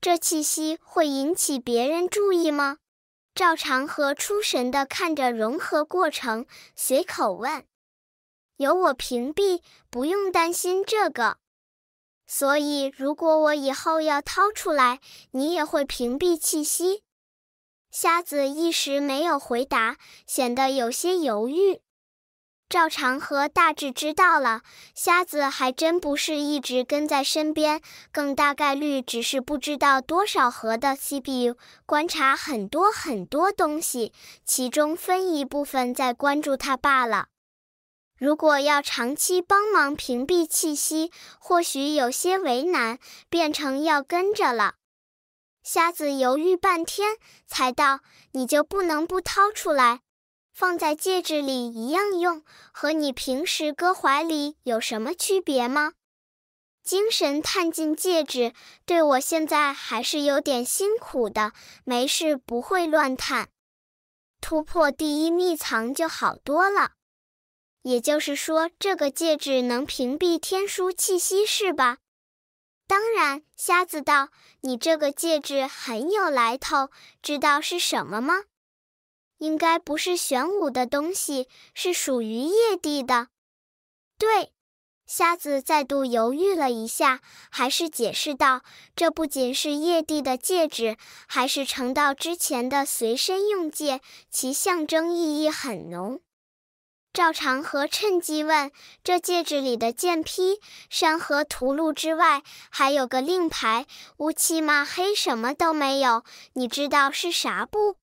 这气息会引起别人注意吗？赵长河出神地看着融合过程，随口问：“有我屏蔽，不用担心这个。所以，如果我以后要掏出来，你也会屏蔽气息？”瞎子一时没有回答，显得有些犹豫。赵长河大致知道了，瞎子还真不是一直跟在身边，更大概率只是不知道多少盒的 CPU，观察很多很多东西，其中分一部分在关注他罢了。如果要长期帮忙屏蔽气息，或许有些为难，变成要跟着了。瞎子犹豫半天，才道：“你就不能不掏出来？”放在戒指里一样用，和你平时搁怀里有什么区别吗？精神探进戒指，对我现在还是有点辛苦的。没事，不会乱探。突破第一秘藏就好多了。也就是说，这个戒指能屏蔽天书气息，是吧？当然，瞎子道，你这个戒指很有来头，知道是什么吗？应该不是玄武的东西，是属于叶帝的。对，瞎子再度犹豫了一下，还是解释道：“这不仅是叶帝的戒指，还是成道之前的随身用戒，其象征意义很浓。”赵长河趁机问：“这戒指里的剑坯，山河图录之外，还有个令牌，乌漆嘛黑，什么都没有，你知道是啥不？”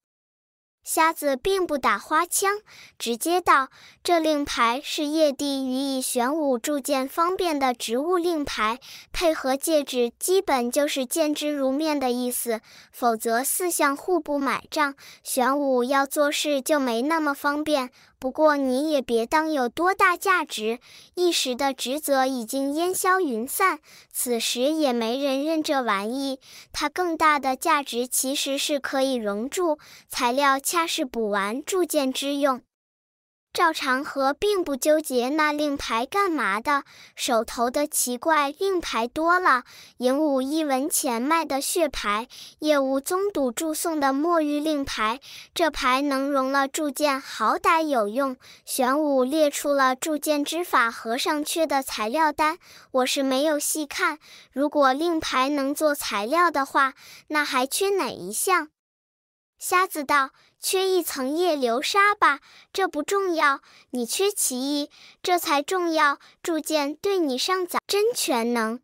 瞎子并不打花腔，直接道：“这令牌是叶帝予以玄武铸剑方便的植物令牌，配合戒指，基本就是见之如面的意思。否则四象互不买账，玄武要做事就没那么方便。”不过你也别当有多大价值，一时的职责已经烟消云散，此时也没人认这玩意。它更大的价值其实是可以熔铸，材料恰是补完铸剑之用。赵长河并不纠结那令牌干嘛的，手头的奇怪令牌多了，银武一文钱卖的血牌，业务宗赌注送的墨玉令牌，这牌能融了铸剑，好歹有用。玄武列出了铸剑之法和尚缺的材料单，我是没有细看。如果令牌能做材料的话，那还缺哪一项？瞎子道：“缺一层夜流沙吧，这不重要。你缺其一，这才重要。铸剑对你上早真全能。”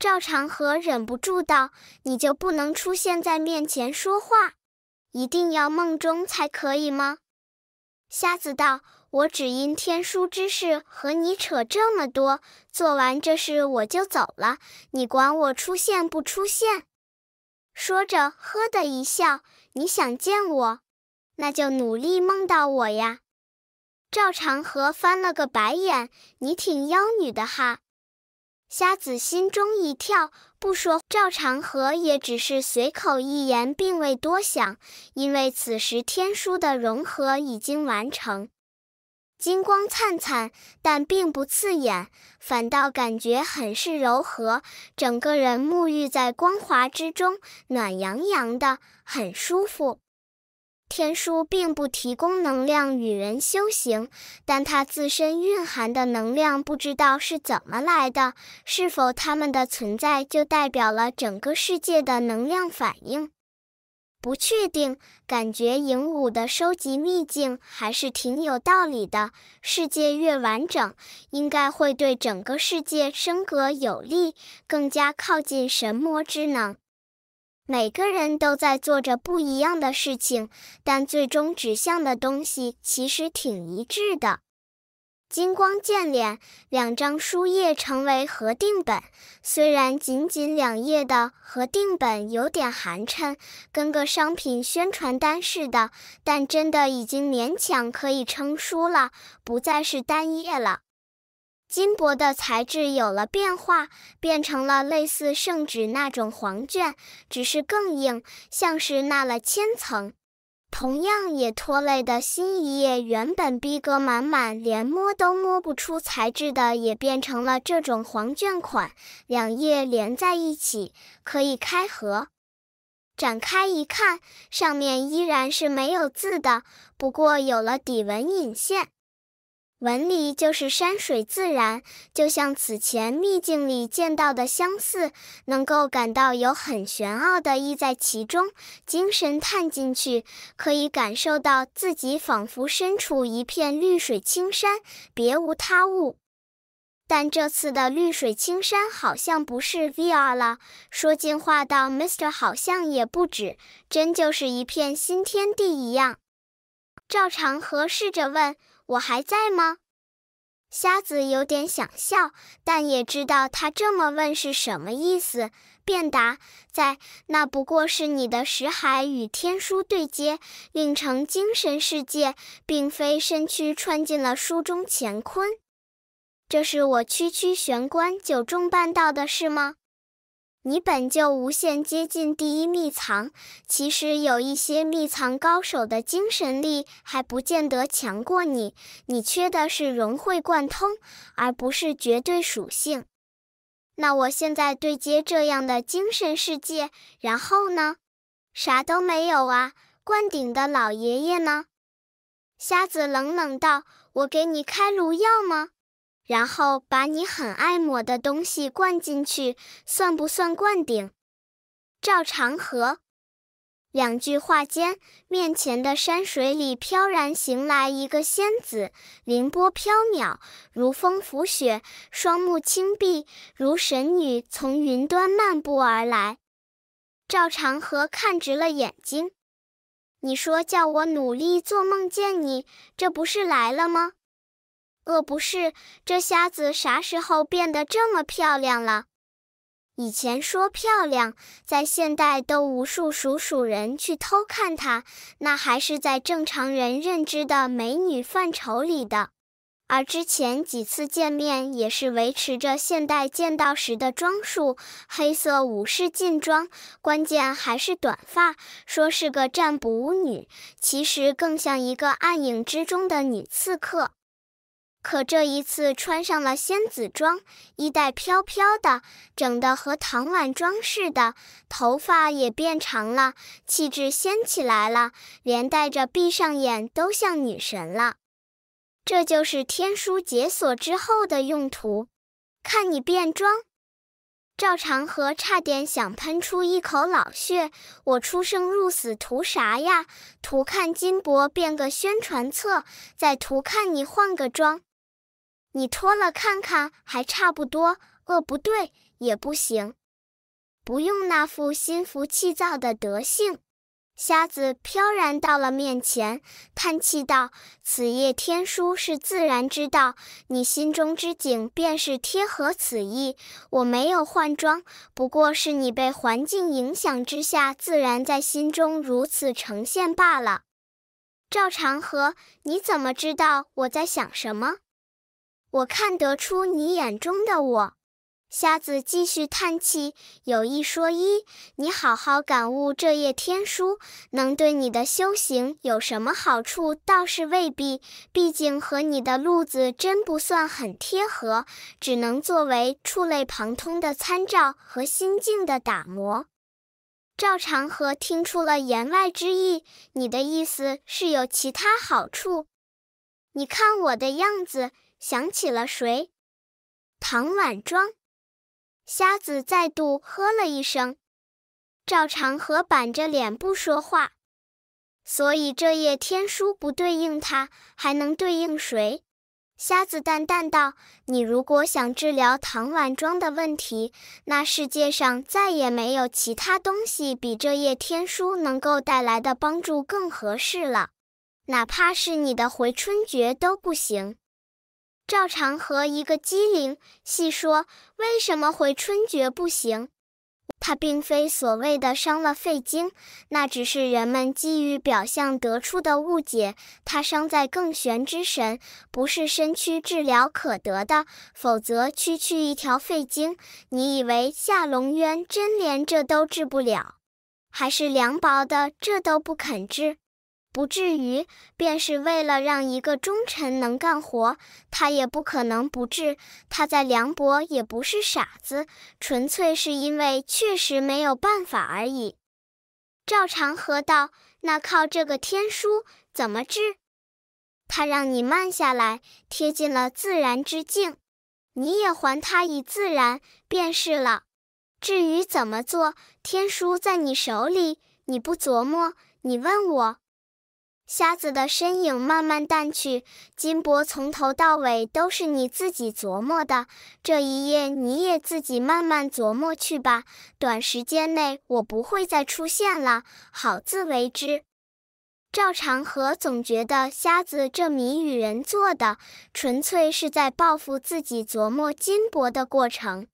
赵长河忍不住道：“你就不能出现在面前说话，一定要梦中才可以吗？”瞎子道：“我只因天书之事和你扯这么多，做完这事我就走了，你管我出现不出现？”说着，呵的一笑。你想见我，那就努力梦到我呀！赵长河翻了个白眼，你挺妖女的哈。瞎子心中一跳，不说，赵长河也只是随口一言，并未多想，因为此时天书的融合已经完成。金光灿灿，但并不刺眼，反倒感觉很是柔和。整个人沐浴在光华之中，暖洋洋的，很舒服。天书并不提供能量与人修行，但它自身蕴含的能量，不知道是怎么来的。是否它们的存在就代表了整个世界的能量反应？不确定，感觉影舞的收集秘境还是挺有道理的。世界越完整，应该会对整个世界升格有利，更加靠近神魔之能。每个人都在做着不一样的事情，但最终指向的东西其实挺一致的。金光渐敛，两张书页成为合订本。虽然仅仅两页的合订本有点寒碜，跟个商品宣传单似的，但真的已经勉强可以称书了，不再是单页了。金箔的材质有了变化，变成了类似圣旨那种黄卷，只是更硬，像是纳了千层。同样也拖累的新一页，原本逼格满满、连摸都摸不出材质的，也变成了这种黄卷款。两页连在一起，可以开合。展开一看，上面依然是没有字的，不过有了底纹引线。纹理就是山水自然，就像此前秘境里见到的相似，能够感到有很玄奥的意在其中，精神探进去，可以感受到自己仿佛身处一片绿水青山，别无他物。但这次的绿水青山好像不是 VR 了，说进化到 Mr 好像也不止，真就是一片新天地一样。赵长河试着问。我还在吗？瞎子有点想笑，但也知道他这么问是什么意思，便答：“在，那不过是你的识海与天书对接，令成精神世界，并非身躯穿进了书中乾坤。这是我区区玄关九重半道的事吗？”你本就无限接近第一秘藏，其实有一些秘藏高手的精神力还不见得强过你。你缺的是融会贯通，而不是绝对属性。那我现在对接这样的精神世界，然后呢？啥都没有啊！灌顶的老爷爷呢？瞎子冷冷道：“我给你开颅药吗？”然后把你很爱抹的东西灌进去，算不算灌顶？赵长河。两句话间，面前的山水里飘然行来一个仙子，凌波飘渺，如风拂雪，双目轻闭，如神女从云端漫步而来。赵长河看直了眼睛，你说叫我努力做梦见你，这不是来了吗？呃，不是，这瞎子啥时候变得这么漂亮了？以前说漂亮，在现代都无数鼠鼠人去偷看她，那还是在正常人认知的美女范畴里的。而之前几次见面也是维持着现代见到时的装束，黑色武士劲装，关键还是短发。说是个占卜巫女，其实更像一个暗影之中的女刺客。可这一次穿上了仙子装，衣带飘飘的，整的和唐婉妆似的，头发也变长了，气质仙起来了，连带着闭上眼都像女神了。这就是天书解锁之后的用途，看你变装。赵长河差点想喷出一口老血，我出生入死图啥呀？图看金箔变个宣传册，再图看你换个装。你脱了看看，还差不多。呃，不对，也不行。不用那副心浮气躁的德性。瞎子飘然到了面前，叹气道：“此夜天书是自然之道，你心中之景便是贴合此意。我没有换装，不过是你被环境影响之下，自然在心中如此呈现罢了。”赵长河，你怎么知道我在想什么？我看得出你眼中的我，瞎子继续叹气。有一说一，你好好感悟这页天书，能对你的修行有什么好处？倒是未必，毕竟和你的路子真不算很贴合，只能作为触类旁通的参照和心境的打磨。赵长河听出了言外之意，你的意思是有其他好处？你看我的样子。想起了谁？唐婉庄，瞎子再度呵了一声。赵长河板着脸不说话。所以这页天书不对应他，还能对应谁？瞎子淡淡道：“你如果想治疗唐婉庄的问题，那世界上再也没有其他东西比这页天书能够带来的帮助更合适了，哪怕是你的回春诀都不行。”赵长河一个机灵，细说为什么会春绝不行。他并非所谓的伤了肺经，那只是人们基于表象得出的误解。他伤在更玄之神，不是身躯治疗可得的。否则，区区一条肺经，你以为夏龙渊真连这都治不了？还是凉薄的这都不肯治？不至于，便是为了让一个忠臣能干活，他也不可能不治。他在凉薄也不是傻子，纯粹是因为确实没有办法而已。赵长河道：“那靠这个天书怎么治？他让你慢下来，贴近了自然之境，你也还他以自然便是了。至于怎么做，天书在你手里，你不琢磨，你问我。”瞎子的身影慢慢淡去，金箔从头到尾都是你自己琢磨的。这一夜你也自己慢慢琢磨去吧。短时间内我不会再出现了，好自为之。赵长河总觉得瞎子这谜语人做的纯粹是在报复自己琢磨金箔的过程。